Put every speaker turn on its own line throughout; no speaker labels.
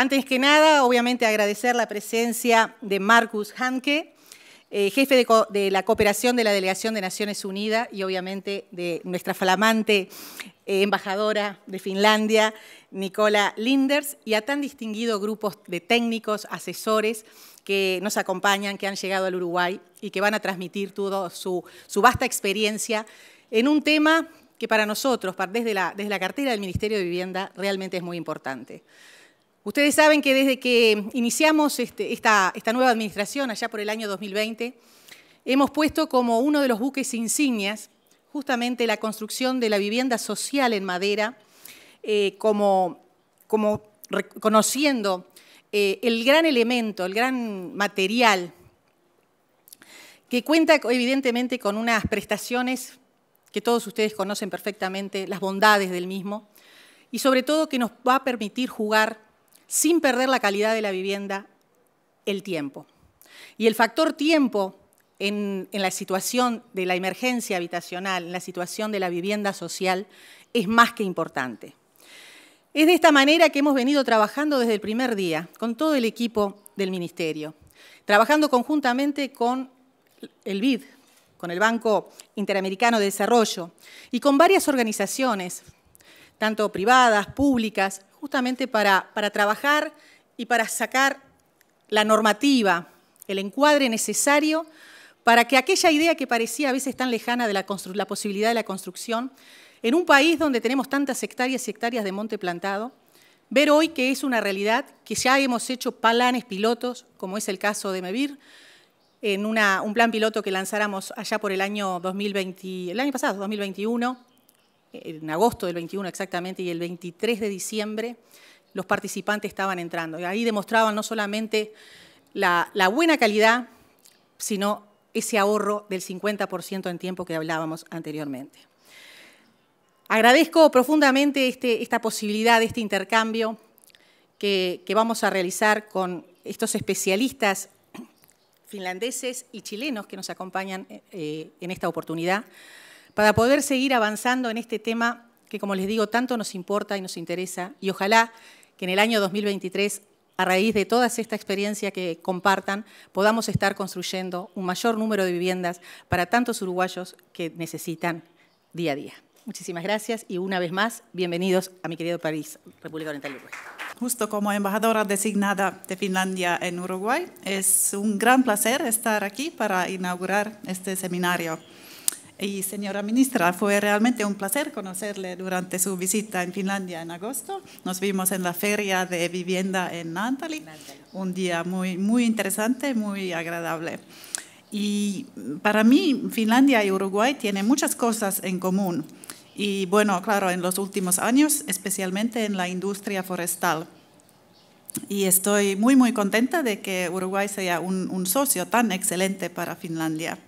Antes que nada, obviamente agradecer la presencia de Marcus Hanke, eh, jefe de, la cooperación de la Delegación de Naciones Unidas y obviamente de nuestra flamante eh, embajadora de Finlandia, Nicola Linders, y a tan distinguido grupo de técnicos, asesores que nos acompañan, que han llegado al Uruguay y que van a transmitir toda su, vasta experiencia en un tema que para nosotros, desde la cartera del Ministerio de Vivienda, realmente es muy importante. Ustedes saben que desde que iniciamos este, esta, nueva administración, allá por el año 2020, hemos puesto como uno de los buques insignias justamente la construcción de la vivienda social en madera, eh, como, reconociendo eh, el gran elemento, el gran material, que cuenta evidentemente con unas prestaciones que todos ustedes conocen perfectamente, las bondades del mismo, y sobre todo que nos va a permitir jugar sin perder la calidad de la vivienda, el tiempo. Y el factor tiempo en, la situación de la emergencia habitacional, en la situación de la vivienda social, es más que importante. Es de esta manera que hemos venido trabajando desde el primer día con todo el equipo del Ministerio, trabajando conjuntamente con el BID, con el Banco Interamericano de Desarrollo y con varias organizaciones, tanto privadas, públicas, justamente para, trabajar y para sacar la normativa, el encuadre necesario para que aquella idea que parecía a veces tan lejana de la, posibilidad de la construcción, en un país donde tenemos tantas hectáreas y hectáreas de monte plantado, ver hoy que es una realidad, que ya hemos hecho planes pilotos, como es el caso de Mevir, en un plan piloto que lanzáramos allá por el año 2020, el año pasado, 2021, en agosto del 21 exactamente, y el 23 de diciembre los participantes estaban entrando. Y ahí demostraban no solamente la, buena calidad, sino ese ahorro del 50% en tiempo que hablábamos anteriormente. Agradezco profundamente este, esta posibilidad, este intercambio que, vamos a realizar con estos especialistas finlandeses y chilenos que nos acompañan eh, en esta oportunidad para poder seguir avanzando en este tema que, como les digo, tanto nos importa y nos interesa. Y ojalá que en el año 2023, a raíz de toda esta experiencia que compartan, podamos estar construyendo un mayor número de viviendas para tantos uruguayos que necesitan día a día. Muchísimas gracias y una vez más, bienvenidos a mi querido país, República Oriental Uruguay. Justo como
embajadora designada de Finlandia en Uruguay, es un gran placer estar aquí para inaugurar este seminario. Y señora ministra, fue realmente un placer conocerle durante su visita en Finlandia en agosto. Nos vimos en la feria de vivienda en Nantali, un día muy, muy interesante, muy agradable. Y para mí, Finlandia y Uruguay tienen muchas cosas en común. Y bueno, claro, en los últimos años, especialmente en la industria forestal. Y estoy muy, muy contenta de que Uruguay sea un, un socio tan excelente para Finlandia.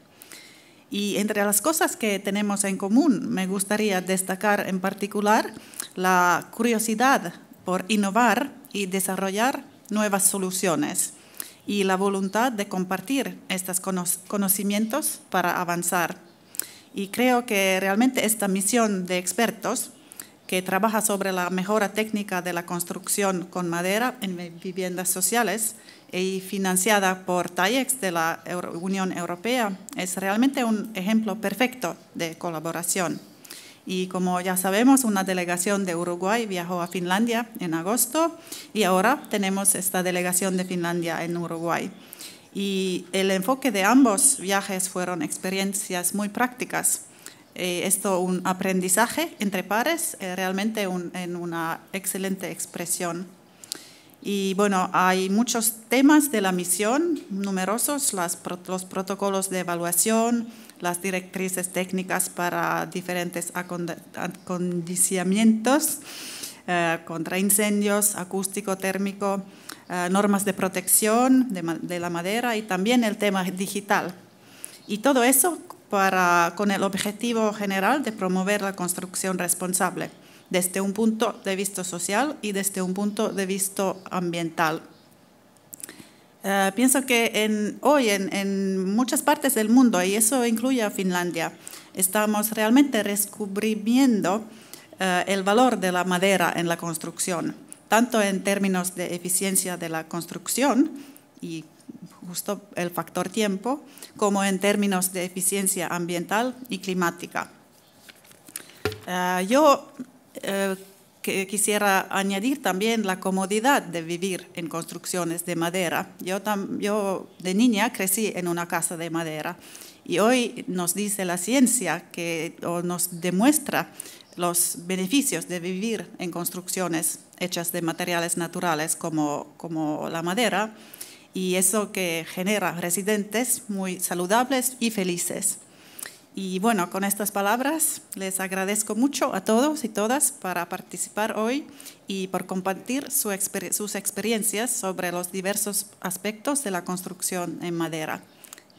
Y entre las cosas que tenemos en común, me gustaría destacar en particular la curiosidad por innovar y desarrollar nuevas soluciones y la voluntad de compartir estos conocimientos para avanzar. Y creo que realmente esta misión de expertos que trabaja sobre la mejora técnica de la construcción con madera en viviendas sociales y financiada por TAIEX de la Unión Europea es realmente un ejemplo perfecto de colaboración. Y como ya sabemos, una delegación de Uruguay viajó a Finlandia en agosto y ahora tenemos esta delegación de Finlandia en Uruguay. Y el enfoque de ambos viajes fueron experiencias muy prácticas. Eh, esto un aprendizaje entre pares, eh, realmente un, en una excelente expresión y bueno, hay muchos temas de la misión, numerosos, los protocolos de evaluación, las directrices técnicas para diferentes acondicionamientos eh, contra incendios, acústico, térmico, eh, normas de protección de, la madera y también el tema digital. Y todo eso para, con el objetivo general de promover la construcción responsable desde un punto de vista social y desde un punto de vista ambiental. Eh, pienso que en, hoy en, muchas partes del mundo, y eso incluye a Finlandia, estamos realmente descubriendo eh, el valor de la madera en la construcción, tanto en términos de eficiencia de la construcción y justo el factor tiempo, como en términos de eficiencia ambiental y climática. Eh, yo quisiera añadir también la comodidad de vivir en construcciones de madera. Yo, de niña crecí en una casa de madera y hoy nos dice la ciencia que nos demuestra los beneficios de vivir en construcciones hechas de materiales naturales como la madera y eso que genera residentes muy saludables y felices. Y bueno, con estas palabras les agradezco mucho a todos y todas para participar hoy y por compartir sus experiencias sobre los diversos aspectos de la construcción en madera.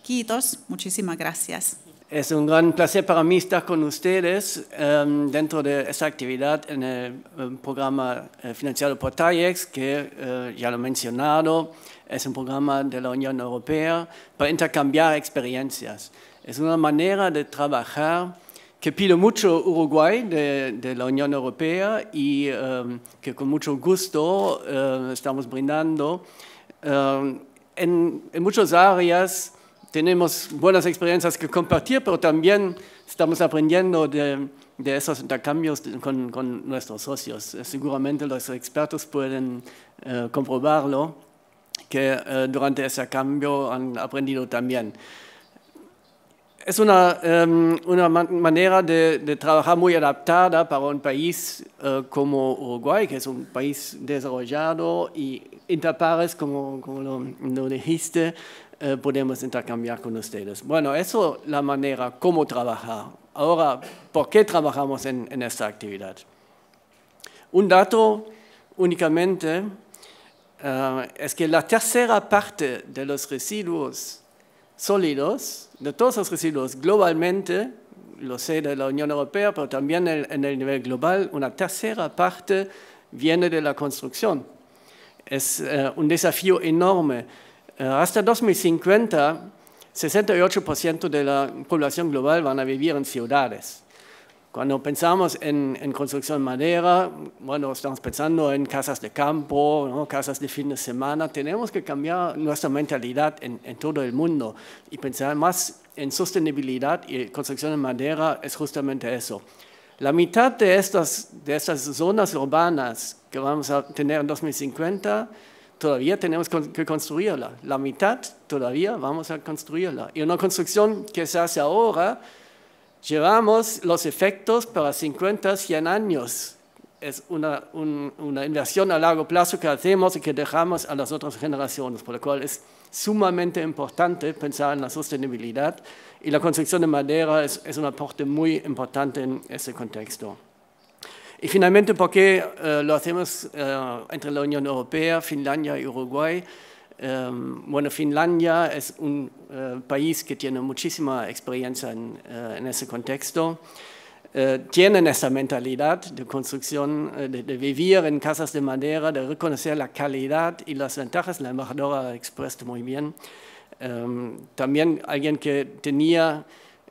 Quitos, muchísimas gracias.
Es un gran placer para mí estar con ustedes em, dentro de esta actividad en el em, programa eh, financiado por TAIEX, que eh, ya lo he mencionado, es un programa de la Unión Europea para intercambiar experiencias. Es una manera de trabajar que pide mucho Uruguay de, la Unión Europea y um, que con mucho gusto um, estamos brindando. Um, en, muchas áreas tenemos buenas experiencias que compartir, pero también estamos aprendiendo de, esos intercambios con, nuestros socios. Seguramente los expertos pueden uh, comprobarlo, que uh, durante ese cambio han aprendido también es una, em, manera de, trabajar muy adaptada para un país eh, como Uruguay, que es un país desarrollado y interpares, como, como lo, dijiste, eh, podemos intercambiar con ustedes. Bueno, eso es la manera como trabajar. Ahora, ¿por qué trabajamos en, esta actividad? Un dato únicamente eh, es que la tercera parte de los residuos sólidos, de todos los residuos globalmente, lo sé de la Unión Europea, pero también en el nivel global, una tercera parte viene de la construcción. Es eh, un desafío enorme. Eh, hasta 2050, 68% de la población global van a vivir en ciudades. Cuando pensamos en, construcción construcción madera, bueno, estamos pensando en casas de campo, ¿no? casas de fin de semana. Tenemos que cambiar nuestra mentalidad en, en todo el mundo y pensar más en sostenibilidad y construcción de madera es justamente eso. La mitad de estas, de estas zonas urbanas que vamos a tener en 2050 todavía tenemos que construirla. La mitad todavía vamos a construirla. Y una construcción que se hace ahora Llevamos los efectos para 50, 100 años. Es una, inversión a largo plazo que hacemos y que dejamos a las otras generaciones, por lo cual es sumamente importante pensar en la sostenibilidad y la construcción de madera es, un aporte muy importante en ese contexto. Y finalmente, ¿por qué eh, lo hacemos eh, entre la Unión Europea, Finlandia y Uruguay? Em, bueno, Finlandia es un eh, país que tiene muchísima experiencia en, eh, ese contexto. Eh, tienen esa mentalidad de construcción, de, vivir en casas de madera, de reconocer la calidad y las ventajas. La embajadora ha expresado muy bien. Em, también alguien que tenía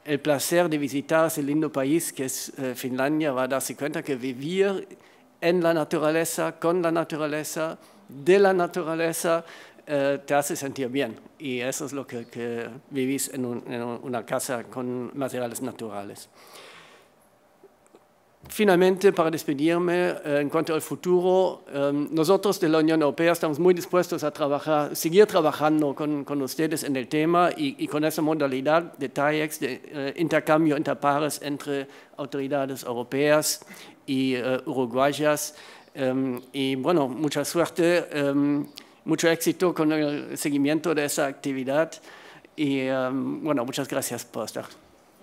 el placer de visitar ese lindo país que es Finlandia va a darse cuenta que vivir en la naturaleza, con la naturaleza, de la naturaleza, eh, te hace sentir bien. Y eso es lo que, vivís en, una casa con materiales naturales. Finalmente, para despedirme, eh, en cuanto al futuro, em, nosotros de la Unión Europea estamos muy dispuestos a trabajar, seguir trabajando con, con ustedes en el tema y, con esa modalidad de TAIEX, de eh, intercambio entre pares entre autoridades europeas y uruguayas. Em, y bueno, mucha suerte em, mucho éxito con el seguimiento de esa actividad y em, bueno, muchas gracias por estar.